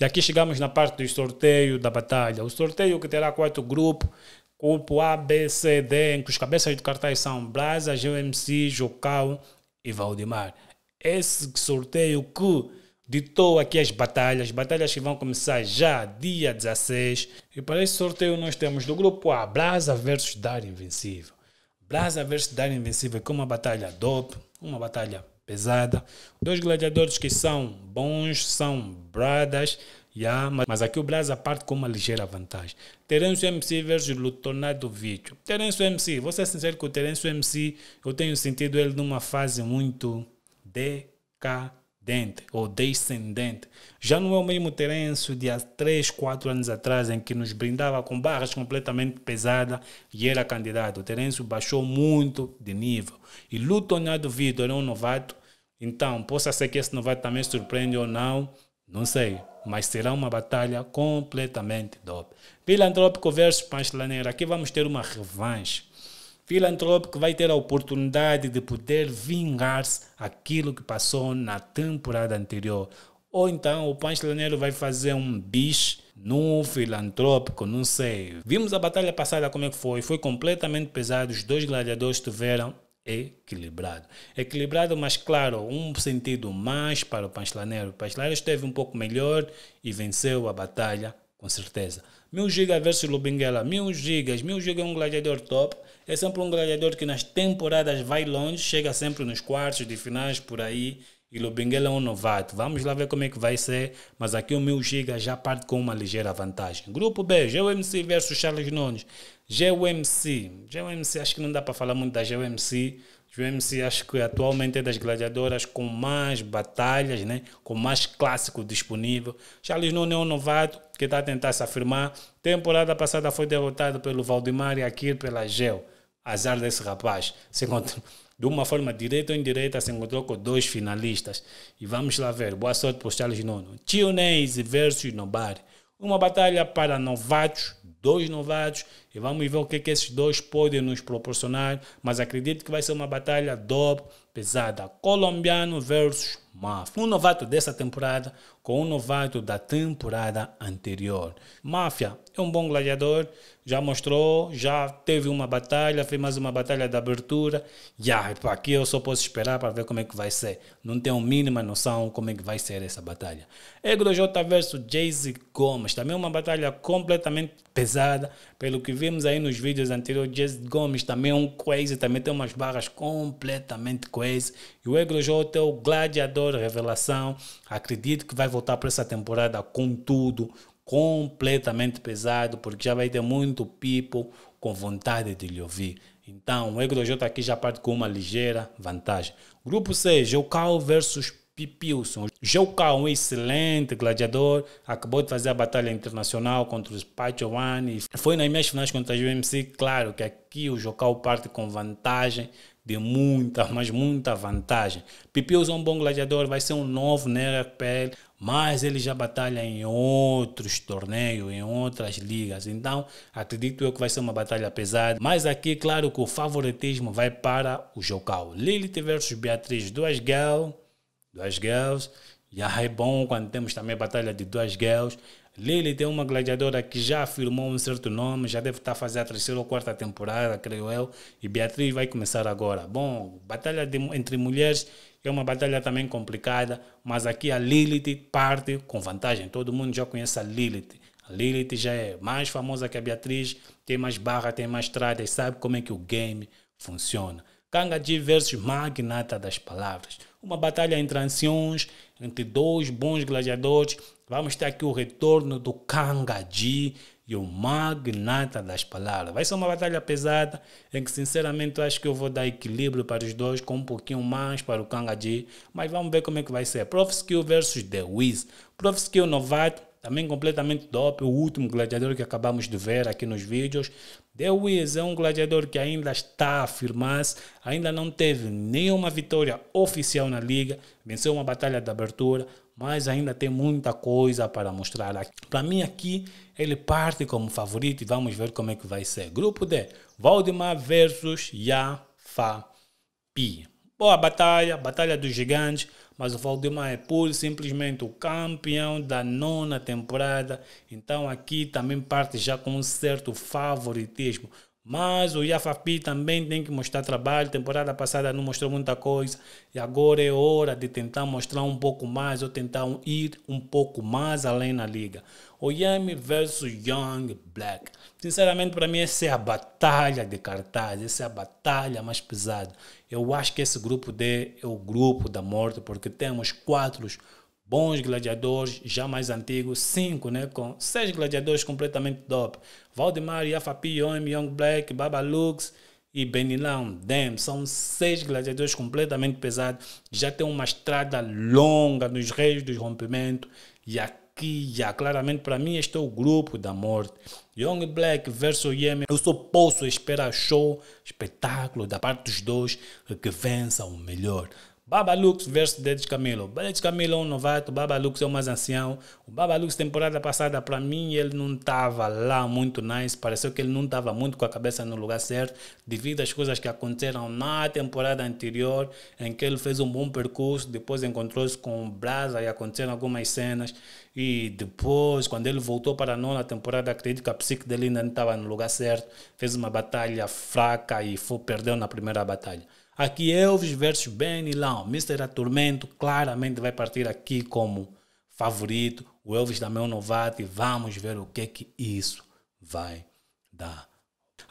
e aqui chegamos na parte do sorteio da batalha. O sorteio que terá quatro grupos, grupo A, B, C, D, em que os cabeças de cartaz são Brasa, GMC, Jocão e Valdemar. Esse sorteio que ditou aqui as batalhas, batalhas que vão começar já dia 16. E para esse sorteio nós temos do grupo A, Brasa versus Dar Invencível. Brasa versus Dar Invencível, é é uma batalha dope, uma batalha pesada. Dois gladiadores que são bons, são bradas, yeah, mas aqui o Brasa parte com uma ligeira vantagem. Terêncio MC versus Lutonado Vítio. Terêncio MC, vou ser sincero que o Terêncio MC, eu tenho sentido ele numa fase muito decadente ou descendente. Já não é o mesmo Terêncio de há 3, 4 anos atrás, em que nos brindava com barras completamente pesadas e era candidato. O Terêncio baixou muito de nível. E Lutonado Vítio era é um novato então, possa ser que esse novato também surpreenda ou não, não sei. Mas será uma batalha completamente dope. Filantrópico versus Panchelaneira. Aqui vamos ter uma revanche. Filantrópico vai ter a oportunidade de poder vingar-se aquilo que passou na temporada anterior. Ou então o Panchelaneiro vai fazer um bicho no filantrópico, não sei. Vimos a batalha passada como é que foi. Foi completamente pesado. Os dois gladiadores tiveram equilibrado. Equilibrado, mas claro, um sentido mais para o Panchelaneiro. O Panchelaneiro esteve um pouco melhor e venceu a batalha, com certeza. Mil Giga versus Lubinguela, mil gigas. Mil Giga é um gladiador top. É sempre um gladiador que nas temporadas vai longe, chega sempre nos quartos de finais por aí e Lubinguela é um novato. Vamos lá ver como é que vai ser. Mas aqui o meu Giga já parte com uma ligeira vantagem. Grupo B, GUMC versus Charles Nunes. GUMC. GUMC, acho que não dá para falar muito da GUMC. GUMC acho que atualmente é das gladiadoras com mais batalhas, né? com mais clássico disponível. Charles Nunes é um novato que está a tentar se afirmar. Temporada passada foi derrotado pelo Valdemar e aqui pela Geo. Azar desse rapaz. Se encontrou de uma forma direta ou indireta, se encontrou com dois finalistas. E vamos lá ver. Boa sorte para o Charles Nono. Tionese versus Nobari. Uma batalha para novatos, dois novatos e vamos ver o que, que esses dois podem nos proporcionar. Mas acredito que vai ser uma batalha dobre, pesada. Colombiano versus Máfia. Um novato dessa temporada com um novato da temporada anterior. Máfia é um bom gladiador, já mostrou, já teve uma batalha, fez mais uma batalha de abertura. E yeah, aqui eu só posso esperar para ver como é que vai ser. Não tenho a mínima noção como é que vai ser essa batalha. Egro J versus Jay-Z Gomes. Também uma batalha completamente pesada, pelo que vi vimos aí nos vídeos anteriores, Jazz Gomes também é um crazy, também tem umas barras completamente crazy. E o Egro Jota é o gladiador revelação. Acredito que vai voltar para essa temporada com tudo, completamente pesado, porque já vai ter muito people com vontade de lhe ouvir. Então, o Egro Jota aqui já parte com uma ligeira vantagem. Grupo 6, Cal versus Pipilson. Jouka, um excelente gladiador, acabou de fazer a batalha internacional contra os Pachowani. Foi nas minhas finais contra a UMC, claro que aqui o Jokal parte com vantagem, de muita, mas muita vantagem. Pipilson é um bom gladiador, vai ser um novo na RPL, mas ele já batalha em outros torneios, em outras ligas. Então, acredito eu que vai ser uma batalha pesada. Mas aqui, claro que o favoritismo vai para o Jokal. Lilith versus Beatriz, duas gal duas girls. já é bom quando temos também batalha de duas girls. Lily tem uma gladiadora que já afirmou um certo nome, já deve estar fazendo a terceira ou quarta temporada, creio eu, e Beatriz vai começar agora. Bom, batalha de, entre mulheres é uma batalha também complicada, mas aqui a Lilith parte com vantagem. Todo mundo já conhece a Lilith. A Lilith já é mais famosa que a Beatriz, tem mais barra, tem mais e sabe como é que o game funciona. Kangaji versus Magnata das Palavras. Uma batalha entre anciões, entre dois bons gladiadores. Vamos ter aqui o retorno do Kangaji e o Magnata das Palavras. Vai ser uma batalha pesada, em que sinceramente eu acho que eu vou dar equilíbrio para os dois, com um pouquinho mais para o Kangaji. Mas vamos ver como é que vai ser. Prof Skill versus The Wiz. Prof Skill novato também completamente dope, o último gladiador que acabamos de ver aqui nos vídeos. The Wiz é um gladiador que ainda está a firmar-se, ainda não teve nenhuma vitória oficial na liga, venceu uma batalha de abertura, mas ainda tem muita coisa para mostrar aqui. Para mim aqui ele parte como favorito e vamos ver como é que vai ser. Grupo D, Valdemar versus Yafapi. Boa batalha, batalha dos gigantes mas o Valdemar é pura e simplesmente o campeão da nona temporada. Então aqui também parte já com um certo favoritismo. Mas o IAFAPI também tem que mostrar trabalho. Temporada passada não mostrou muita coisa. E agora é hora de tentar mostrar um pouco mais ou tentar ir um pouco mais além na liga. O Yami versus Young Black. Sinceramente, para mim, essa é a batalha de cartaz. Essa é a batalha mais pesada. Eu acho que esse grupo D é o grupo da morte, porque temos quatro bons gladiadores, já mais antigos, cinco, né? Com seis gladiadores completamente top. Valdemar, Yafapi, Oem, Young Black, Baba Lux e Benilão, Dem. São seis gladiadores completamente pesados. Já tem uma estrada longa nos reis do rompimento E aqui, já, claramente, para mim, este é o grupo da morte. Young Black versus Yemen. Eu só posso esperar show, espetáculo da parte dos dois que vença o melhor. Baba Lux versus Dedes Camilo. Dedes Camilo é um novato, o Baba Lux é o mais ancião. O Baba Lux, temporada passada, para mim, ele não estava lá muito nice. Pareceu que ele não estava muito com a cabeça no lugar certo, devido às coisas que aconteceram na temporada anterior, em que ele fez um bom percurso, depois encontrou-se com o Brasa e aconteceram algumas cenas. E depois, quando ele voltou para a nona temporada, acredito que a psique dele ainda não estava no lugar certo. Fez uma batalha fraca e foi, perdeu na primeira batalha. Aqui Elvis versus Benny Lão. Mr. Atormento claramente vai partir aqui como favorito. O Elvis também é um novato e vamos ver o que é que isso vai dar.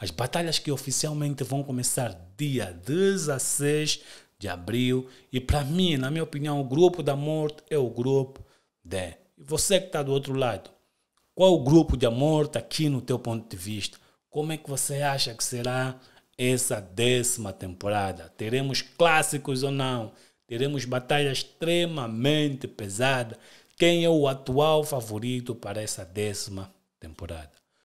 As batalhas que oficialmente vão começar dia 16 de abril. E para mim, na minha opinião, o grupo da morte é o grupo D. E você que está do outro lado, qual o grupo de morte tá aqui no teu ponto de vista? Como é que você acha que será essa décima temporada. Teremos clássicos ou não, teremos batalha extremamente pesada. Quem é o atual favorito para essa décima temporada?